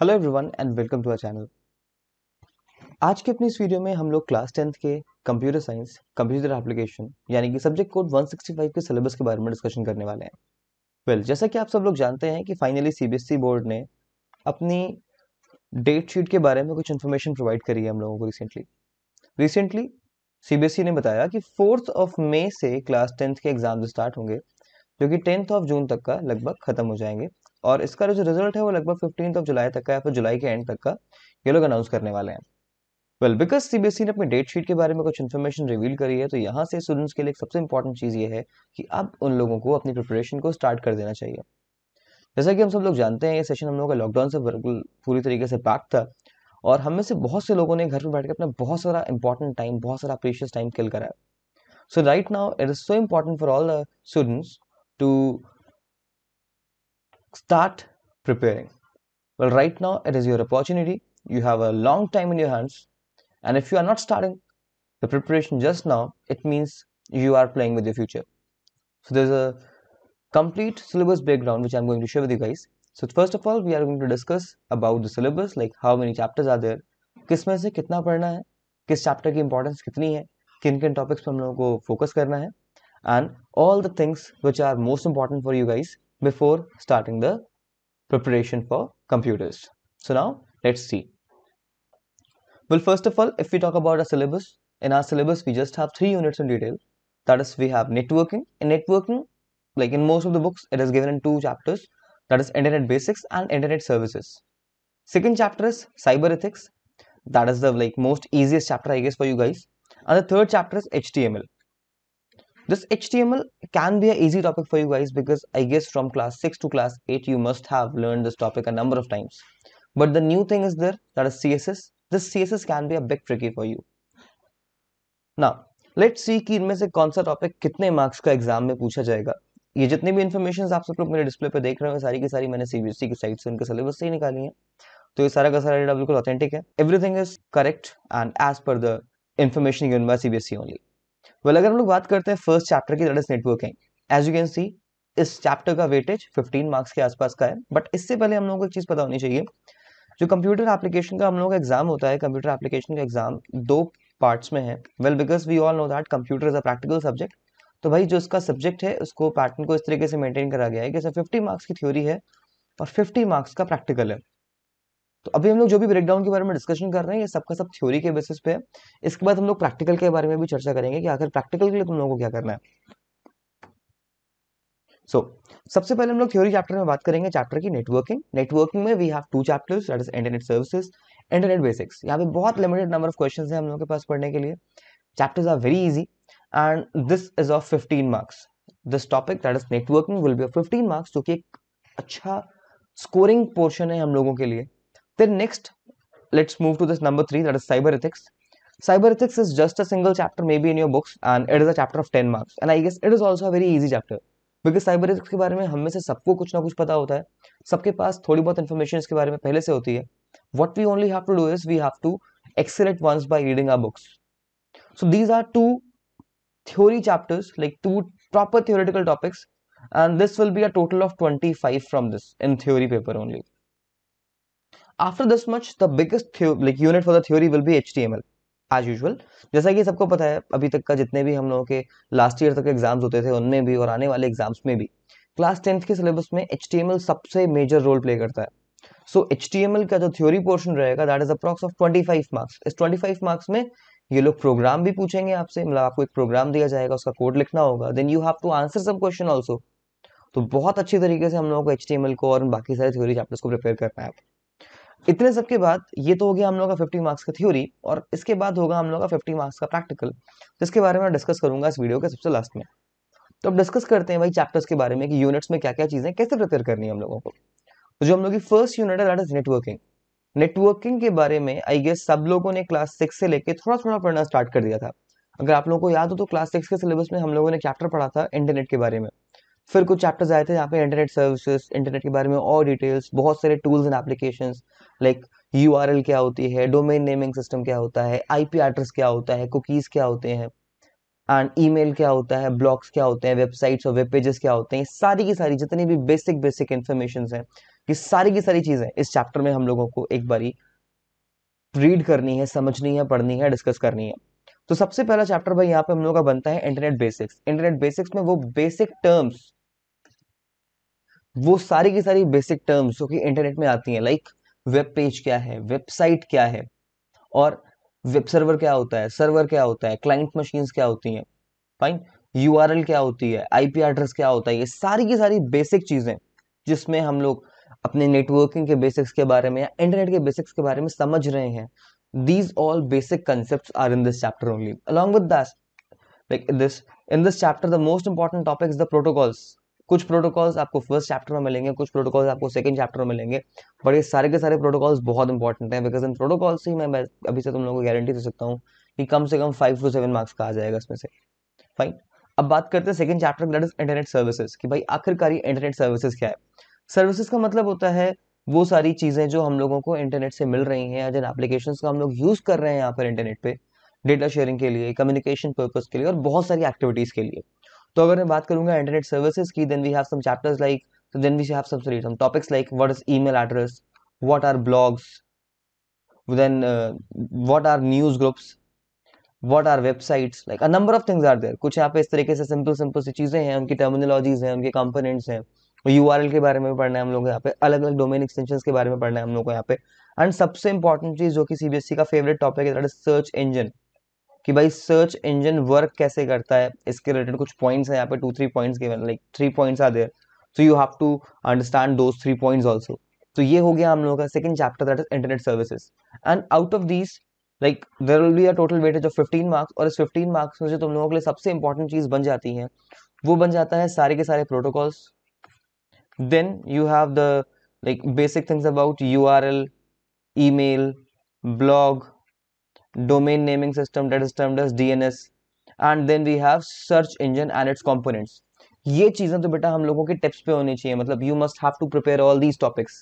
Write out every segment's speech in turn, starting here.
Hello everyone and welcome to our channel आज के अपनी इस वीडियो में हम लोग क्लास टेंथ के कंप्यूटर साइंस कंप्यूटर एप्लीकेशन यानी कि सब्जेक्ट कोड 165 के सिलेबस के बारे में डिस्कशन करने वाले हैं वेल well, जैसा कि आप सब लोग जानते हैं कि फाइनली सीबीएसई बोर्ड ने अपनी डेट शीट के बारे में कुछ इन्फॉर्मेशन प्रोवाइड करी है हम लोगों को रिसेंटली रिसेंटली सीबीएसई ने बताया कि फोर्थ ऑफ मे से क्लास टेंथ के एग्जाम स्टार्ट होंगे जो कि टेंथ ऑफ जून तक का लगभग खत्म हो जाएंगे और इसका जो रिजल्ट है वो लगभग फिफ्टीन ऑफ जुलाई तक का या फिर जुलाई के एंड तक का ये लोग अनाउंस करने वाले हैं वेल बिकॉज सीबीएसई ने अपनी डेट शीट के बारे में कुछ इन्फॉर्मेशन रिवील करी है तो यहाँ से स्टूडेंट्स के लिए सबसे इंपॉर्टेंट चीज़ ये है कि अब उन लोगों को अपनी प्रिपरेशन को स्टार्ट कर देना चाहिए जैसा कि हम सब लोग जानते हैं ये सेशन हम लोगों का लॉकडाउन से बिल्कुल पूरी तरीके से पैक था और हम में से बहुत से लोगों ने घर पर बैठ कर अपना बहुत सारा इंपॉर्टेंट टाइम बहुत सारा प्रीशियस टाइम किल करा so right now it is so important for all the students to start preparing. Well, right now it is your opportunity. You have a long time in your hands. And if you are not starting the preparation just now, it means you are playing with your future. So there's a complete syllabus breakdown which I'm going to share with you guys. So first of all, we are going to discuss about the syllabus, like how many chapters are there, किसमें से कितना पढ़ना है, किस chapter की importance कितनी है, किन किन topics पर हम लोगों को focus करना and all the things which are most important for you guys before starting the preparation for computers. So now let's see. Well, first of all, if we talk about a syllabus, in our syllabus, we just have three units in detail. That is, we have networking. In networking, like in most of the books, it is given in two chapters. That is internet basics and internet services. Second chapter is cyber ethics. That is the like most easiest chapter, I guess, for you guys. And the third chapter is HTML. This HTML can be an easy topic for you guys because I guess from class 6 to class 8 you must have learned this topic a number of times. But the new thing is there that is CSS. This CSS can be a bit tricky for you. Now let's see कि इनमें से कौन सा topic कितने marks का exam में पूछा जाएगा ये जितनी भी इन्फॉर्मेशन आप सब लोग मेरे डिस्प्ले पर देख रहे हो सारी की सारी मैंने सीबीएसई की साइट से उनके सिलेबस से ही निकाली है तो ये सारा का सारा डेटा बिल्कुल ऑथेंटिक है everything is correct and as per the information given by CBSE only well अगर हम लोग बात करते हैं फर्स्ट चैप्टर की that networking as you can see इस चैप्टर का वेटेज 15 मार्क्स के आसपास का है बट इससे पहले हम लोगों को एक चीज़ पता होनी चाहिए जो कंप्यूटर एप्लीकेशन का हम लोगों का एग्जाम होता है कंप्यूटर एप्लीकेशन का एग्जाम दो पार्ट्स में है well because we all know that computer is a practical subject तो भाई जो उसका सब्जेक्ट है उसको पैटर्न को इस तरीके से मेंटेन करा गया है कि सर फिफ्टी मार्क्स की थ्योरी है और फिफ्टी मार्क्स का प्रैक्टिकल है तो अभी हम लोग जो भी ब्रेकडाउन के बारे में डिस्कशन कर रहे हैं ये सबका सब थ्योरी के बेसिस पे है इसके बाद हम लोग प्रैक्टिकल के बारे में भी चर्चा करेंगे कि आखिर प्रैक्टिकल के लिए तुम लोगों को क्या करना है सो so, सबसे पहले हम लोग थ्योरी चैप्टर में बात करेंगे चैप्टर की नेटवर्किंग नेटवर्किंग में we have two chapters that is internet services internet basics यहाँ पे बहुत लिमिटेड नंबर ऑफ क्वेश्चन है हम लोग के पास पढ़ने के लिए chapters are very easy and this is of fifteen marks this topic that is networking will be of fifteen marks जो कि एक अच्छा स्कोरिंग पोर्शन है हम लोगों के लिए Then next, let's move to this number three, that is cyber ethics. Cyber ethics is just a single chapter maybe in your books and it is a chapter of 10 marks. And I guess it is also a very easy chapter. because cyber ethics के बारे में हमें से सबको कुछ ना कुछ पता होता है सबके पास थोड़ी बहुत इन्फॉर्मेशन इसके बारे में पहले से होती है what we only have to do is we have to accelerate once by reading our books. So these are two theory chapters like two proper theoretical topics and this will be a total of 25 from this in theory paper only after this much the biggest like unit for the theory will be H T M L as usual जैसा कि सबको पता है अभी तक का जितने भी हम लोगों के लास्ट ईयर तक एग्जाम्स होते थे उनमें भी और आने वाले एग्जाम्स में भी क्लास टेंथ के सिलेबस में एच टी एम एल सबसे मेजर रोल प्ले करता है so H T M L का जो थ्योरी पोर्शन रहेगा that is approx of twenty five marks इस ट्वेंटी फाइव मार्क्स में ये लोग प्रोग्राम भी पूछेंगे आपसे मतलब आपको एक प्रोग्राम दिया जाएगा उसका कोड लिखना होगा then you have to answer some question also तो बहुत अच्छी तरीके से हम लोगों को एच टी एम एल को और बाकी सारे थ्योरी चैप्टर्स को प्रिपेयर करना है इतने सब के बाद ये तो हो गया हम लोग का फिफ्टी मार्क्स का थ्योरी और इसके बाद होगा हम लोग का फिफ्टी मार्क्स का प्रैक्टिकल जिसके बारे में डिस्कस करूंगा इस वीडियो के सबसे लास्ट में तो अब डिस्कस करते हैं भाई चैप्टर्स के बारे में कि यूनिट्स में क्या क्या चीज़ें कैसे प्रिपेयर करनी है हम लोगों को तो जो हम लोग की फर्स्ट यूनिट है दैट इज नेटवर्किंग नेटवर्किंग के बारे में आई गेस सब लोगों ने क्लास सिक्स से लेकर थोड़ा थोड़ा पढ़ना स्टार्ट कर दिया था अगर आप लोगों को याद हो तो क्लास सिक्स के सिलेबस में हम लोगों ने चैप्टर पढ़ा था इंटरनेट के बारे में फिर कुछ चैप्टर्स आए थे यहाँ पे इंटरनेट सर्विसेज इंटरनेट के बारे में और डिटेल्स बहुत सारे tools and application like you क्या होती है डोमेन नेमिंग सिस्टम क्या होता है आई एड्रेस क्या होता है कुकीज़ क्या होते हैं एंड ई क्या होता है ब्लॉग्स क्या होते हैं वेबसाइट्स और वेब पेजेस क्या होते हैं सारी की सारी जितनी भी बेसिक बेसिक इन्फॉर्मेशन है ये सारी की सारी चीज़ें इस चैप्टर में हम लोगों को एक बारी रीड करनी है समझनी है पढ़नी है डिस्कस करनी है तो सबसे पहला चैप्टर भाई यहाँ पे हम लोग का बनता है इंटरनेट बेसिक्स इंटरनेट बेसिक्स में वो बेसिक टर्म्स वो सारी की सारी बेसिक टर्म्स जो कि इंटरनेट में आती हैं लाइक वेब पेज क्या है वेबसाइट क्या है और वेब सर्वर क्या होता है सर्वर क्या होता है क्लाइंट मशीन्स क्या होती हैं फाइन यू क्या होती है आईपी एड्रेस क्या होता है ये सारी की सारी बेसिक चीज़ें जिसमें हम लोग अपने नेटवर्किंग के बेसिक्स के बारे में या इंटरनेट के बेसिक्स के बारे में समझ रहे हैं these all basic concepts are in this chapter only along with that like this in this chapter the most important topic is the protocols कुछ प्रोटोकॉल्स आपको फर्स्ट चैप्टर में मिलेंगे कुछ प्रोटोकॉल्स आपको सेकंड चैप्टर में मिलेंगे बट ये सारे के सारे प्रोटोकॉल्स बहुत इंपॉर्टेंट हैं बिकॉज इन प्रोटोकॉल से ही मैं अभी से तुम लोगों को गारंटी दे सकता हूँ कि कम से कम फाइव टू सेवन मार्क्स का आ जाएगा इसमें से फाइन अब बात करते हैं second chapter that is internet services कि भाई आखिरकार ये इंटरनेट सर्विसेज क्या है सर्विसेज का मतलब होता है वो सारी चीज़ें जो हम लोगों को इंटरनेट से मिल रही हैं या जिन एप्लीकेशन का हम लोग यूज़ कर रहे हैं यहाँ पर इंटरनेट पे डेटा शेयरिंग के लिए कम्युनिकेशन पर्पज़ के लिए और बहुत सारी एक्टिविटीज़ के लिए तो अगर मैं बात करूँगा इंटरनेट सर्विसेज की then we have some chapters like then we have some sorry some topics like what is email address what are blogs then what are news groups what are websites like a number of things are there कुछ यहाँ पे इस तरीके से simple simple सी चीज़ें हैं उनकी terminologies हैं उनके कंपोनेंट्स हैं तो यू के बारे में पढ़ना है हम लोग यहाँ पे अलग अलग डोमेन एक्सटेंशन के बारे में पढ़ना है हम लोग को यहाँ पे एंड सबसे इंपॉर्टेंट चीज जो कि सीबीएसई e का फेवरेट टॉपिक है सर्च इंजन कि भाई सर्च इंजन वर्क कैसे करता है इसके रिलेटेड कुछ पॉइंट्स हैं यहाँ पे टू थ्री पॉइंट्स के like three points are there so you have to understand those three points also तो ये हो गया हम लोगों का second chapter that is internet services and out of this like there will be a total weightage of fifteen marks और इस fifteen marks में जो तुम लोगों के लिए सबसे इंपॉर्टेंट चीज़ बन जाती है वो बन जाता है सारे के सारे protocols then you have the like basic things about url email blog domain naming system that is termed as dns and then we have search engine and its components ये चीजें तो बेटा हम लोगों के टिप्स पे होनी चाहिए मतलब you must have to prepare all these topics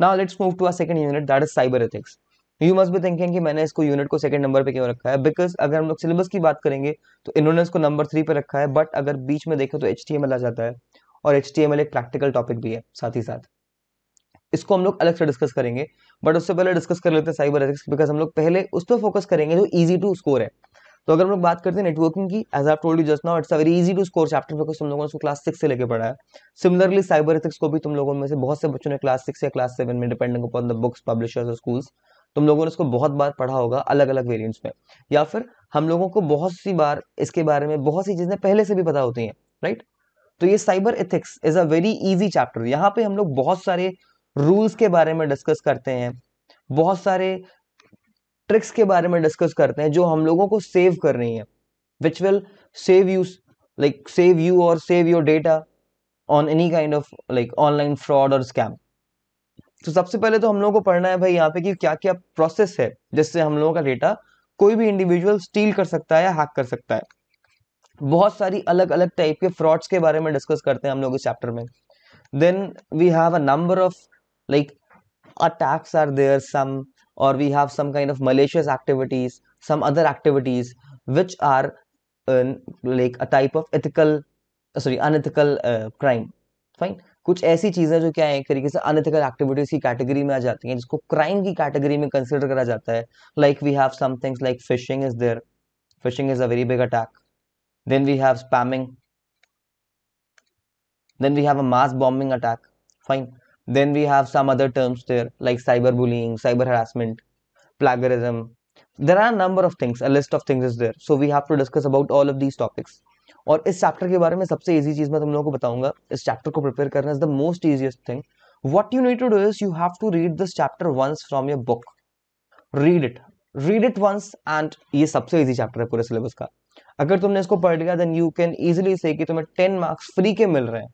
now let's move to our second unit that is cyber ethics you must भी थिंकिंग कि मैंने इसको यूनिट को सेकंड नंबर पे क्यों रखा है बिकॉज अगर हम लोग सिलेबस की बात करेंगे तो इन्होंने इसको नंबर थ्री पे रखा है बट अगर बीच में देखें तो एच आ जाता है और एच एक प्रैक्टिकल टॉपिक भी है साथ ही साथ इसको हम लोग अलग से डिस्कस करेंगे बट उससे पहले डिस्कस कर लेते हैं साइबर एथिक्स बिकॉज हम लोग पहले उस पर फोकस करेंगे जो इजी टू स्कोर है तो अगर हम लोग बात करते हैं नेटवर्किंग की as I told you just now it's a very easy to score chapter because तुम लोगों ने उसको क्लास सिक्स से लेके पढ़ा है सिमिलरली साइबर एथिक्स को भी तुम लोगों में से बहुत से बच्चों ने क्लास सिक्स या क्लास सेवन में depending upon the books publishers और स्कूल्स तुम लोगों ने इसको बहुत बार पढ़ा होगा अलग अलग वेरियंट्स में या फिर हम लोगों को बहुत सी बार इसके बारे में बहुत सी चीज़ें पहले से भी पता होती हैं राइट तो ये cyber ethics is a very easy chapter यहाँ पे हम लोग बहुत सारे रूल्स के बारे में डिस्कस करते हैं बहुत सारे ट्रिक्स के बारे में डिस्कस करते हैं जो हम लोगों को सेव कर रही हैं which will save you like save you और save your data on any kind of like online fraud और स्कैम तो सबसे पहले तो हम लोगों को पढ़ना है भाई यहाँ पे कि क्या क्या प्रोसेस है जिससे हम लोगों का डेटा कोई भी इंडिविजुअल स्टील कर सकता है या हैक कर सकता है बहुत सारी अलग अलग टाइप के फ्रॉड्स के बारे में डिस्कस करते हैं हम लोग इस चैप्टर में then we have a number of like attacks are there some और we have some kind of malicious activities some other activities which are like a type of ethical sorry unethical crime fine कुछ ऐसी चीज़ें जो क्या है एक तरीके से अनएथिकल एक्टिविटीज़ की कैटेगरी में आ जाती हैं जिसको क्राइम की कैटेगरी में कंसिडर करा जाता है like we have some things like phishing is there phishing is a very big attack Then we have spamming. Then we have a mass bombing attack. Fine. Then we have some other terms there like cyber bullying, cyber harassment, plagiarism. There are a number of things, a list of things is there. So we have to discuss about all of these topics. और इस chapter के बारे में सबसे easy चीज मैं तुम लोगों को बताऊंगा इस चैप्टर को प्रिपेयर करना is the most easiest thing what you need to do is you have to read this chapter once from your book read it read it once and ये सबसे इजी चैप्टर है पूरे syllabus का अगर तुमने इसको पढ़ लिया देन यू कैन इजिली से तुम्हें टेन मार्क्स फ्री के मिल रहे हैं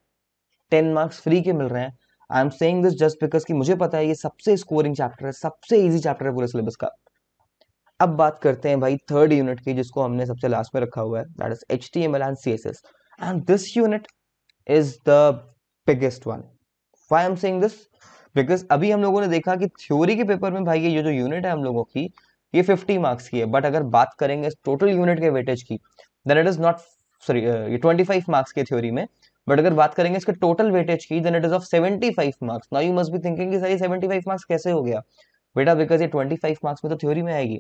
टेन मार्क्स फ्री के मिल रहे हैं I am saying this just because कि मुझे पता है ये सबसे स्कोरिंग चैप्टर है सबसे ईजी चैप्टर है पूरे सिलेबस का अब बात करते हैं भाई थर्ड यूनिट की जिसको हमने सबसे लास्ट में रखा हुआ है that is H T M L and C S S and this unit is the biggest one I am saying this because अभी हम लोगों ने देखा कि थ्योरी के पेपर में भाई ये जो यूनिट है हम लोगों की ये 50 मार्क्स की है बट अगर बात करेंगे टोटल यूनिट के वेटेज की then it is not sorry ये 25 मार्क्स के थ्योरी में बट अगर बात करेंगे इसके टोटल वेटेज की then it is of 75 marks now you must be thinking कि सर ये 75 मार्क्स कैसे हो गया बेटा बिकॉज ये 25 मार्क्स में तो थ्योरी में आएगी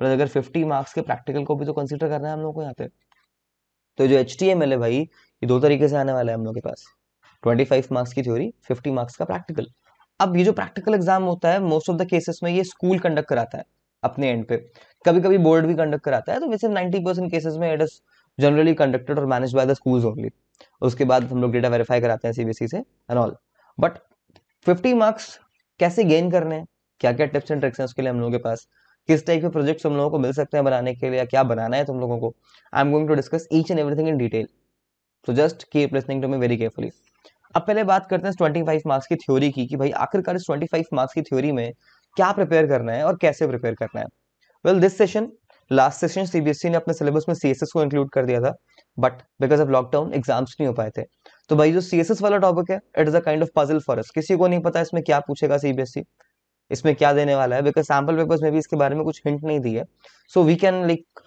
बट अगर 50 मार्क्स के प्रैक्टिकल को भी तो कंसिडर करना है हम लोग को यहाँ पे तो जो एच है भाई ये दो तरीके से आने वाला है हम लोग के पास 25 मार्क्स की थ्योरी 50 मार्क्स का प्रैक्टिकल अब ये जो प्रैक्टिकल एग्जाम होता है मोस्ट ऑफ द केसेस में ये स्कूल कंडक्ट कराता है अपने एंड पे कभी कभी बोर्ड भी कंडक्ट कराता है तो वैसे नाइनटी परसेंट केसेज में इट इज जनरली कंडक्टेड और manage by the school only उसके बाद हम लोग डेटा वेरीफाई कराते हैं सीबीएसई से and all but fifty marks कैसे गेन करने हैं क्या क्या टिप्स एंड ट्रिक्स हैं उसके लिए हम लोगों के पास किस टाइप के प्रोजेक्ट्स हम लोगों को मिल सकते हैं बनाने के लिए या क्या बनाना है तुम लोगों को I am going to discuss each and everything in detail so just keep listening to me very carefully अब पहले बात करते हैं ट्वेंटी फाइव मार्क्स की थ्योरी की कि भाई आखिरकार इस ट्वेंटी फाइव मार्क्स की थ्योरी में क्या प्रिपेयर करना है और कैसे प्रिपेयर करना है well this session last session CBSE ने अपने सिलेबस में सीएसएस को इंक्लूड कर दिया था but because of lockdown exams नहीं हो पाए थे तो भाई जो सीएसएस वाला टॉपिक है it is a kind of puzzle for us किसी को नहीं पता इसमें क्या पूछेगा सीबीएसई e, इसमें क्या देने वाला है बिकॉज सैम्पल पेपर्स में भी इसके बारे में कुछ हिंट नहीं दी है so we can like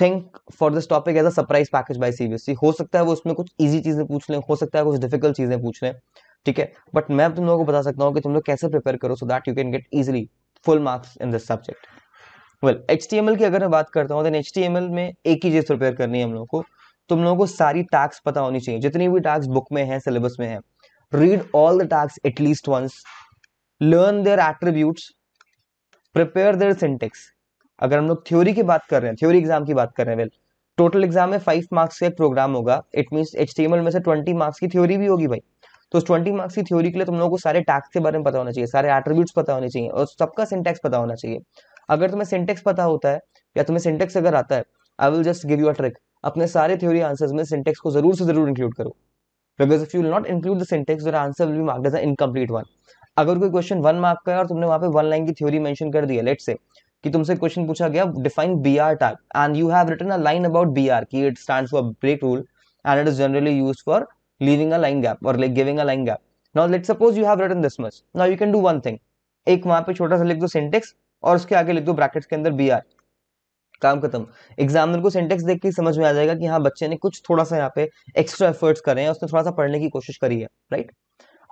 think for this topic as a surprise package by CBSE हो सकता है वो उसमें कुछ ईजी चीजें पूछ लें हो सकता है कुछ डिफिकल्ट चीजें पूछ लें ठीक है बट मैं तुम लोगों को बता सकता हूँ कि तुम लोग कैसे प्रिपेयर करो so that you can get easily full marks in this subject well H की अगर मैं बात करता हूँ देन एच में एक ही चीज़ प्रिपेयर करनी है हम लोग को तुम लोगों को सारी टैक्स पता होनी चाहिए जितनी भी टैक्स बुक में है सिलेबस में है read all the tags at least once learn their attributes prepare their syntax अगर हम लोग थ्योरी की बात कर रहे हैं थ्योरी एग्जाम की बात कर रहे हैं वेल टोटल एग्जाम में फाइव मार्क्स का एक प्रोग्राम होगा इट मीन एच में से ट्वेंटी मार्क्स की थ्योरी भी होगी भाई तो ट्वेंटी मार्क्स की थ्योरी के लिए तुम लोगों को सारे टैक्स के बारे में पता होना चाहिए सारे एट्रीब्यूट्स पता होने चाहिए और सबका सिंटेक्स पता होना चाहिए अगर तुम्हें सिंटेक्स पता होता है या तुम्हें सिंटेक्स अगर आता है I will just give you a trick अपने सारे थ्योरी आंसर्स में सिंटेक्स को जरूर से जरूर इंक्लूड करो because if you will not include the syntax your answer will be marked as incomplete one अगर कोई क्वेश्चन वन मार्क का है और तुमने वहां पे वन लाइन की थ्योरी मेंशन कर दी है लेट से कि तुमसे क्वेश्चन पूछा गया define B R tag and you have written a line about B R की it stand for break rule and it is generally use for leaving a line gap or like giving a line gap. Now let's suppose you have written this much. Now you can do one thing. एक वहां पे छोटा सा लिख दो syntax और उसके आगे लिख दो ब्रैकेट्स के अंदर बी आर काम खत्म एग्जामिनर को सिंटेक्स देख के समझ में आ जाएगा कि हाँ बच्चे ने कुछ थोड़ा सा यहाँ पे एक्स्ट्रा एफर्ट्स करे हैं उसने थोड़ा सा पढ़ने की कोशिश करी है राइट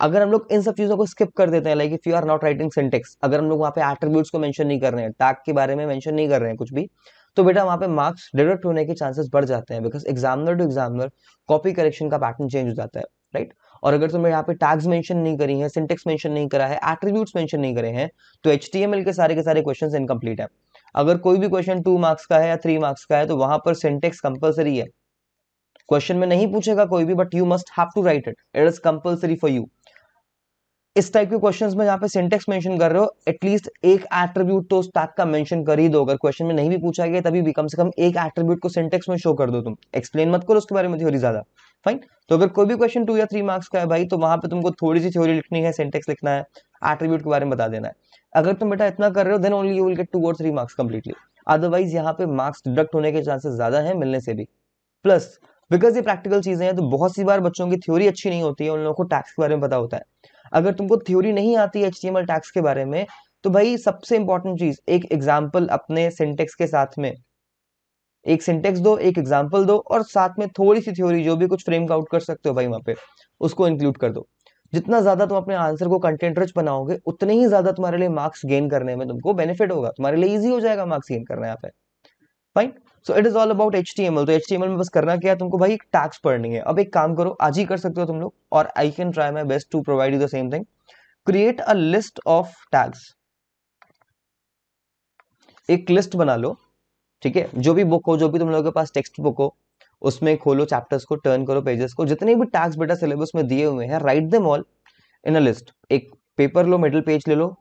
अगर हम लोग इन सब चीजों को स्किप कर देते हैं like if you are not writing syntax अगर हम लोग वहाँ पे एट्रीब्यूट्स को मेंशन नहीं कर रहे हैं टैग के बारे में मेंशन नहीं कर रहे हैं कुछ भी तो बेटा वहाँ पे मार्क्स डिडक्ट होने के चांसेस बढ़ जाते हैं because examiner to examiner copy correction का पैटर्न चेंज हो जाता है राइट right? और अगर तुमने यहाँ पे टैग्स मेंशन नहीं करी है सिंटेक्स मेंशन नहीं करा है एट्रीब्यूट्स मेंशन नहीं करे हैं तो एच के सारे के सारे क्वेश्चन इनकम्प्लीट है अगर कोई भी क्वेश्चन टू मार्क्स का है या थ्री मार्क्स का है तो वहां पर सिंटेक्स कंपल्सरी है क्वेश्चन में नहीं पूछेगा कोई भी but you must have to write it it is compulsory for you इस टाइप के क्वेश्चंस में जहां पे सिंटेक्स मेंशन कर रहे हो एटलीस्ट एक एट्रीब्यूट तो उस स्टैक का मेंशन कर ही दो अगर क्वेश्चन में नहीं भी पूछा गया तभी भी कम से कम एक एट्रीब्यूट को सिंटेक्स में शो कर दो तुम एक्सप्लेन मत करो उसके बारे में थ्योरी ज्यादा फाइन तो अगर कोई भी क्वेश्चन टू या थ्री मार्क्स का है भाई तो वहां पर तुमको थोड़ी सी थ्योरी लिखनी है सिंटेक्स लिखना है एट्रीब्यूट के बारे में बता देना है अगर तुम बेटा इतना कर रहे हो then only you will get two और थ्री मार्क्स कंप्लीटली अदरवाइज यहाँ पे मार्क्स डिडक्ट होने के चांसेस ज्यादा है मिलने से भी प्लस बिकॉज ये प्रैक्टिकल चीजें हैं तो बहुत सी बार बच्चों की थ्योरी अच्छी नहीं होती है उन लोगों को टैक्स के बारे में पता होता है अगर तुमको थ्योरी नहीं आती एच टैक्स के बारे में तो भाई सबसे इंपॉर्टेंट चीज एक एग्जाम्पल अपने सिंटेक्स के साथ में एक सिंटेक्स दो एक एग्जाम्पल दो और साथ में थोड़ी सी थ्योरी जो भी कुछ फ्रेम आउट कर सकते हो भाई वहां पे उसको इंक्लूड कर दो जितना ज्यादा तुम अपने आंसर को कंटेंट रच बनाओगे उतने ही ज्यादा तुम्हारे लिए मार्क्स गेन करने में तुमको बेनिफिट होगा तुम्हारे लिए इजी हो जाएगा मार्क्स गेन करना यहाँ पे fine so it is all about H T M L तो एच टी एम एल में बस करना क्या है तुमको भाई टैक्स पढ़नी है अब एक काम करो आज ही कर सकते हो तुम लोग और I can try my best to provide you the same thing create a list of tags एक लिस्ट बना लो ठीक है जो भी बुक हो जो भी तुम लोगों के पास टेक्स्ट बुक हो उसमें खोलो चैप्टर्स को टर्न करो पेजेस को जितने भी टैक्स बेटा सिलेबस में दिए हुए हैं write them all in a list एक पेपर लो मिडिल पेज ले लो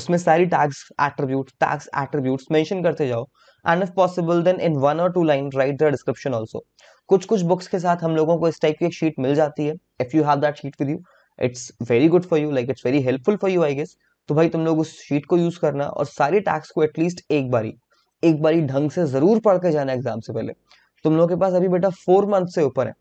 उसमें सारी tags attribute tags attribute mention करते जाओ and if possible then in one और two line write the description also कुछ कुछ बुक्स के साथ हम लोगों को इस टाइप की एक शीट मिल जाती है if you have that sheet with you it's very good for you like it's very helpful for you I guess तो भाई तुम लोग उस शीट को यूज करना और सारे टैक्स को एटलीस्ट एक बारी एक बारी ढंग से जरूर पढ़ के जाना एग्जाम से पहले तुम लोगों के पास अभी बेटा फोर मंथ से ऊपर है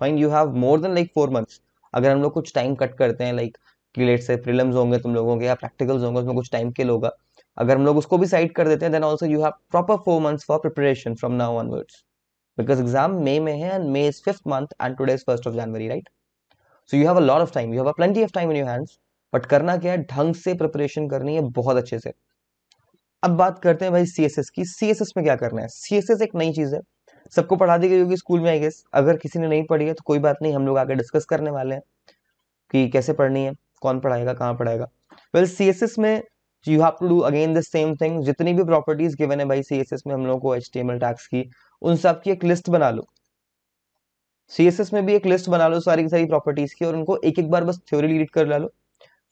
fine you have more than like four months अगर हम लोग कुछ टाइम कट करते हैं लाइक like, से प्रिलम्स होंगे तुम लोगों के या प्रैक्टिकल्स होंगे उसमें कुछ टाइम के लोगा अगर हम लोग उसको भी साइड कर देते हैं then also you have proper four months for preparation from now onwards because exam May में है and May is fifth month and today is first of January right so you have a lot of time you have a plenty of time in your hands but करना क्या है ढंग से preparation करनी है बहुत अच्छे से अब बात करते हैं भाई सीएसएस की सीएसएस में क्या करना है सीएसएस एक नई चीज़ है सबको पढ़ा दी गई होगी स्कूल में आई गेस अगर किसी ने नहीं पढ़ी है तो कोई बात नहीं हम लोग आगे डिस्कस करने वाले हैं कि कैसे पढ़नी है कौन पढ़ाएगा कहाँ पढ़ाएगा वेल well, सी में you have to do again the same thing जितनी भी प्रॉपर्टीज गिवन है भाई सीएसएस में हम लोगों को एच टैक्स की उन सब की एक लिस्ट बना लो सीएसएस में भी एक लिस्ट बना लो सारी की सारी प्रॉपर्टीज की और उनको एक एक बार बस थ्योरी रीड कर ला लो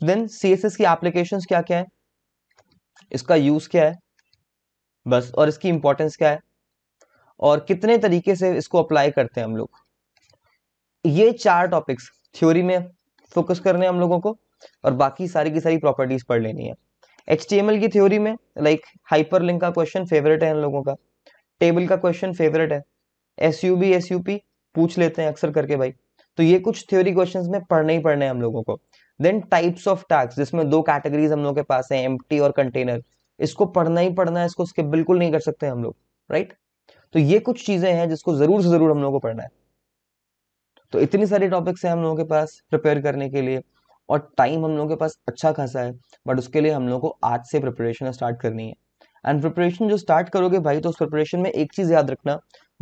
देन सीएसएस की एप्लीकेशन क्या क्या है इसका यूज क्या है बस और इसकी इंपॉर्टेंस क्या है और कितने तरीके से इसको अप्लाई करते हैं हम लोग ये चार टॉपिक्स थ्योरी में फोकस करने हैं हम लोगों को और बाकी सारी की सारी प्रॉपर्टीज पढ़ लेनी है एच की थ्योरी में लाइक हाइपर लिंक का क्वेश्चन फेवरेट है इन लोगों का टेबल का क्वेश्चन फेवरेट है S U B S U P पूछ लेते हैं अक्सर करके भाई तो ये कुछ थ्योरी क्वेश्चन में पढ़ने ही पढ़ने हैं हम लोगों को देन टाइप्स ऑफ टास्क जिसमें दो कैटेगरीज हम लोग के पास है एम और कंटेनर इसको पढ़ना ही पढ़ना है इसको उसके बिल्कुल नहीं कर सकते हम लोग राइट तो ये कुछ चीजें हैं जिसको जरूर से जरूर हम लोगों को पढ़ना है तो इतनी सारी टॉपिक्स हैं हम लोगों के पास प्रिपेयर करने के लिए और टाइम हम लोगों के पास अच्छा खासा है बट उसके लिए हम लोग को आज से प्रिपरेशन स्टार्ट करनी है एंड प्रिपरेशन जो स्टार्ट करोगे भाई तो उस प्रिपरेशन में एक चीज़ याद रखना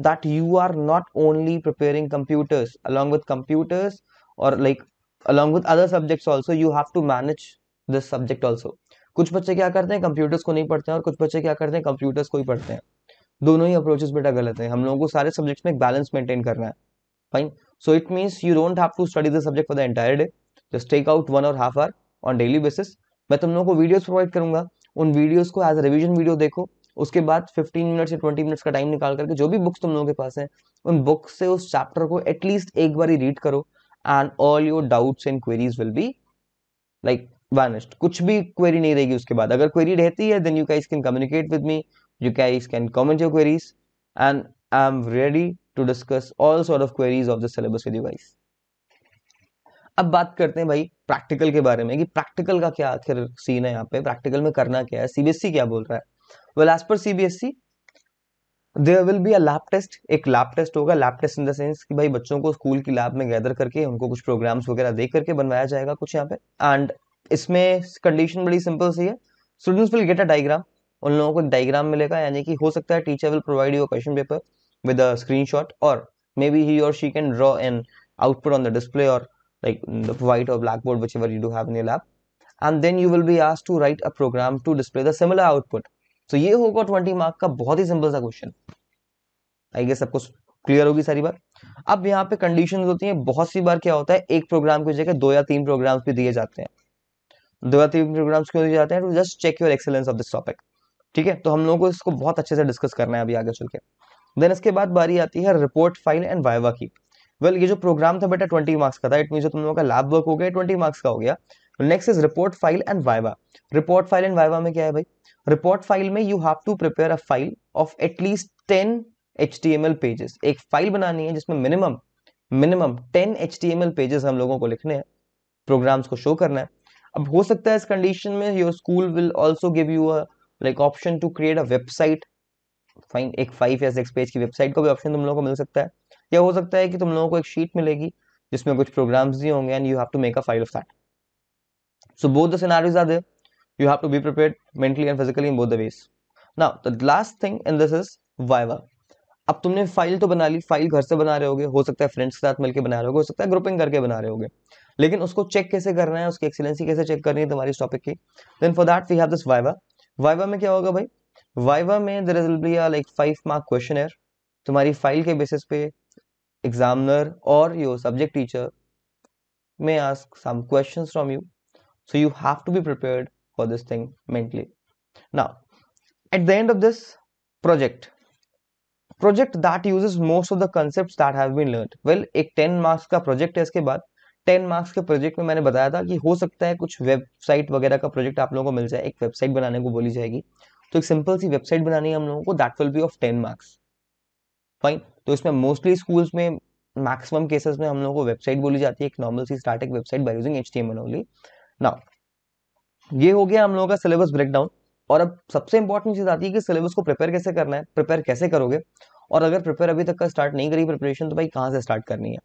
that you are not only preparing computers along with computers और like along with other subjects also you have to manage this subject also कुछ बच्चे क्या करते हैं कंप्यूटर्स को नहीं पढ़ते हैं और कुछ बच्चे क्या करते हैं कंप्यूटर्स को ही पढ़ते हैं दोनों ही अप्रोचेस बेटा गलत है हम लोगों को सारे सब्जेक्ट्स में एक बैलेंस मेंटेन करना है fine so it means you don't have to study the subject for the entire day just take out one और half hour on daily basis मैं तुम लोगों को वीडियोस प्रोवाइड करूंगा उन वीडियोस को एज रिवीजन वीडियो देखो उसके बाद 15 मिनट्स या 20 मिनट्स का टाइम निकाल करके जो भी बुक्स तुम लोगों के पास है उन बुक्स से उस चैप्टर को एटलीस्ट एक बार ही रीड करो and all your doubts and queries will be like vanished कुछ भी क्वेरी नहीं रहेगी उसके बाद अगर क्वेरी रहती है देन यू कैस can communicate with me you कैस can comment your queries and I am ready to discuss all sort of queries of the syllabus with you guys अब बात करते हैं भाई प्रैक्टिकल के बारे में कि प्रैक्टिकल का क्या आखिर सीन है यहाँ पे प्रैक्टिकल में करना क्या है सीबीएसई e क्या बोल रहा है well as per CBSE there will be a lab test एक लैब टेस्ट होगा lab test in the sense कि भाई बच्चों को स्कूल की लैब में गैदर करके उनको कुछ प्रोग्राम्स वगैरह दे करके बनवाया जाएगा कुछ यहाँ पे एंड इसमें कंडीशन बड़ी सिंपल सी है students will get a diagram उन लोगों को डायग्राम मिलेगा यानी कि हो सकता है teacher will provide your question paper with a screenshot or maybe he or she can draw an output on the display or like the white or blackboard whichever you do have in your lab and then you will be asked to write a program to display the similar output so ये होगा 20 mark का बहुत ही simple सा question I guess सबको clear होगी सारी बात अब यहाँ पे कंडीशंस होती हैं बहुत सी बार क्या होता है एक प्रोग्राम की जगह दो या तीन प्रोग्राम्स भी दिए जाते हैं दो या तीन प्रोग्राम्स क्यों दिए जाते हैं to just check your excellence of this topic ठीक है तो हम लोगों को इसको बहुत अच्छे से डिस्कस करना है अभी आगे चल के देन इसके बाद बारी आती है रिपोर्ट फाइल एंड वाइवा की वेल ये जो प्रोग्राम था बेटा ट्वेंटी मार्क्स का था इट मीन जो तुम लोगों का लैब वर्क हो गया ट्वेंटी मार्क्स का हो गया next is report file and viva report file and viva में क्या है भाई रिपोर्ट फाइल में you have to prepare a file of at least ten H pages एक फाइल बनानी है जिसमें minimum minimum ten H pages हम लोगों को लिखने हैं प्रोग्राम्स को शो करना है अब हो सकता है इस कंडीशन में your school will also give you a like option to create a website fine एक फाइव या सिक्स पेज की वेबसाइट का भी ऑप्शन तुम लोगों को मिल सकता है या हो सकता है कि तुम लोगों को एक शीट मिलेगी जिसमें कुछ प्रोग्राम्स भी होंगे and you have to make a file of that so both the scenarios are there you have to be prepared mentally and physically in both the ways now the last thing in this is viva अब तुमने file तो बना ली file घर से बना रहे होगे हो सकता है फ्रेंड्स के साथ मिलकर बना रहे होगे हो सकता है ग्रुपिंग करके बना रहे होगे लेकिन उसको चेक कैसे करना है उसकी एक्सीलेंसी कैसे चेक करनी है तुम्हारी इस टॉपिक की then for that we have this viva viva में क्या होगा भाई वाइवा में there is be like five mark question तुम्हारी फाइल के बेसिस पे examiner or your subject teacher may ask some questions from you so you have to be prepared for this thing mentally now at the end of this project project that uses most of the concepts that have been learned well एक 10 marks ka project hai इसके baad 10 marks के project में मैंने बताया था कि हो सकता है कुछ वेबसाइट वगैरह का प्रोजेक्ट आप लोगों को मिल जाए एक वेबसाइट बनाने को बोली जाएगी तो एक सिंपल सी वेबसाइट बनानी है हम लोगों को that will be of 10 marks fine तो इसमें मोस्टली स्कूल्स में मैक्सिमम केसेस में हम लोगों को वेबसाइट बोली जाती है एक नॉर्मल सी starting website by using H T M only now ये हो गया हम लोगों का सिलेबस ब्रेकडाउन और अब सबसे इंपॉर्टेंट चीज आती है कि सिलेबस को प्रिपेयर कैसे करना है प्रिपेयर कैसे करोगे और अगर प्रिपेयर अभी तक का स्टार्ट नहीं करी प्रिपरेशन तो भाई कहाँ से स्टार्ट करनी है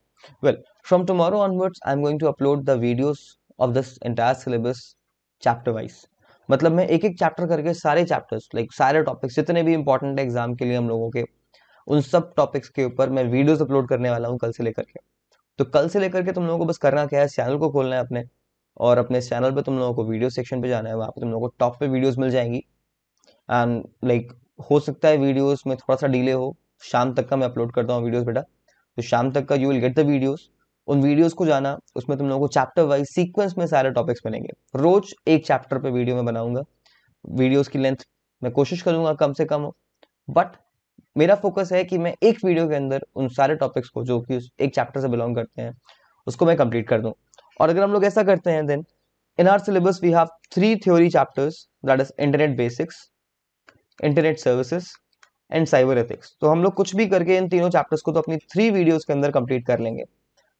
well from tomorrow onwards I am going to upload the videos of this entire syllabus chapter wise मतलब मैं एक एक चैप्टर करके सारे चैप्टर्स लाइक सारे टॉपिक्स जितने भी इंपॉर्टेंट है एग्जाम के लिए हम लोगों के उन सब टॉपिक्स के ऊपर मैं वीडियोस अपलोड करने वाला हूँ कल से लेकर के तो कल से लेकर के तुम लोगों को बस करना क्या है चैनल को खोलना है अपने और अपने चैनल पर तुम लोगों को वीडियो सेक्शन पर जाना है वहाँ पर तुम लोगों को टॉप पे वीडियोज़ मिल जाएंगी एंड लाइक like, हो सकता है वीडियोज़ में थोड़ा सा डिले हो शाम तक का मैं अपलोड करता हूँ वीडियोज़ बेटा तो शाम तक का you will get the videos उन वीडियोस को जाना उसमें तुम लोगों को चैप्टर वाइज सीक्वेंस में सारे टॉपिक्स मिलेंगे रोज एक चैप्टर पे वीडियो में बनाऊंगा वीडियोस की लेंथ मैं कोशिश करूंगा कम से कम हो बट मेरा फोकस है कि मैं एक वीडियो के अंदर उन सारे टॉपिक्स को जो कि एक चैप्टर से बिलोंग करते हैं उसको मैं कंप्लीट कर दूँ और अगर हम लोग ऐसा करते हैं then in our syllabus we have three theory chapters that is internet basics internet services and cyber ethics तो हम लोग कुछ भी करके इन तीनों चैप्टर्स को तो अपनी थ्री वीडियोज के अंदर कंप्लीट कर लेंगे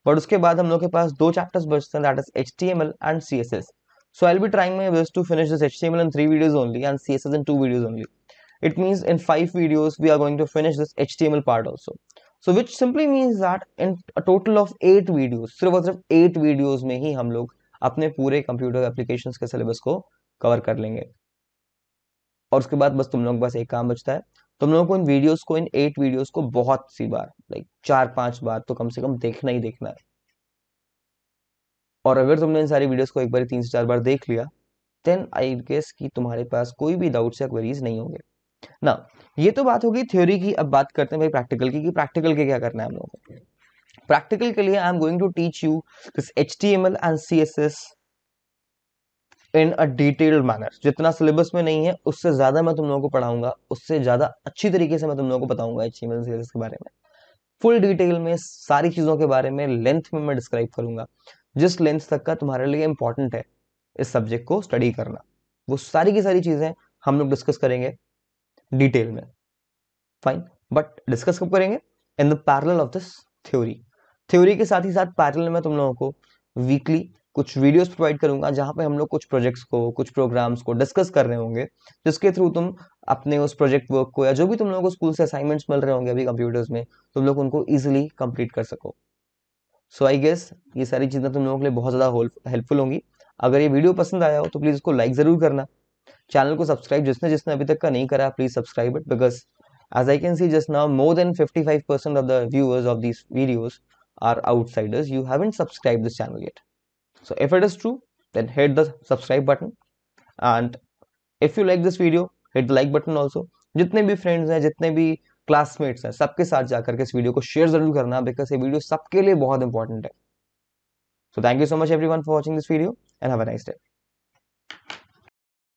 बट उसके बाद हम लोग के पास दो चैप्टर्स बचते हैं that is H T M L and C S S so I be trying best to finish this H T M L in three videos only and C S S in two videos only it means in five videos we are going to finish this html part also which simply means that in a total of eight videos sirf aur sirf eight videos mein hi hum log apne pure computer applications ke syllabus ko cover kar lenge aur uske baad bas tum log bas ek kaam bachta hai tum log ko in videos ko in eight videos ko बहुत सी बार like चार पांच बार तो कम से कम देखना ही देखना है और अगर तुमने इन सारी वीडियोस को एक बार तीन से चार बार देख लिया देन आई गेस कि तुम्हारे पास कोई भी डाउट्स या क्वेरीज नहीं होंगे ना ये तो बात होगी थ्योरी की अब बात करते हैं भाई प्रैक्टिकल की कि प्रैक्टिकल के क्या करना है हम लोगों को प्रैक्टिकल के लिए I am going to teach you this H T M L and C S S in a detailed manner जितना सिलेबस में नहीं है उससे ज्यादा मैं तुम लोगों को पढ़ाऊंगा उससे ज्यादा अच्छी तरीके से मैं तुम लोगों को बताऊंगा H T M L C S S के बारे में फुल डिटेल में सारी चीज़ों के बारे में लेंथ में मैं डिस्क्राइब करूंगा जिस लेंथ तक का तुम्हारे लिए इंपॉर्टेंट है इस सब्जेक्ट को स्टडी करना वो सारी की सारी चीज़ें हम लोग डिस्कस करेंगे डिटेल में फाइन बट डिस्कस कब करेंगे in the parallel of this theory theory के साथ ही साथ पैरल में तुम लोगों को वीकली कुछ वीडियोस प्रोवाइड करूंगा जहां पे हम लोग कुछ प्रोजेक्ट्स को कुछ प्रोग्राम्स को डिस्कस कर रहे होंगे जिसके थ्रू तुम अपने उस प्रोजेक्ट वर्क को या जो भी तुम लोगों को स्कूल से असाइनमेंट्स मिल रहे होंगे अभी कंप्यूटर्स में तुम लोग उनको ईजिली कंप्लीट कर सको सो आई गेस ये सारी चीज़ें तुम लोगों के लिए बहुत ज़्यादा हेल्पफुल होंगी अगर ये वीडियो पसंद आया हो तो प्लीज़ उसको लाइक ज़रूर करना चैनल को सब्सक्राइब जिसने जिसने अभी तक का नहीं करा please subscribe it because as I can see just now more than fifty five percent of the viewers of this videos are outsiders you haven't subscribe this channel yet so if it is true then hit the subscribe button and if you like this video hit the like button also जितने भी friends हैं जितने भी classmates हैं सबके साथ जाकर के इस वीडियो को शेयर जरूर करना बिकॉज ये वीडियो सबके लिए बहुत इंपॉर्टेंट है so thank you so much everyone for watching this video and have a nice day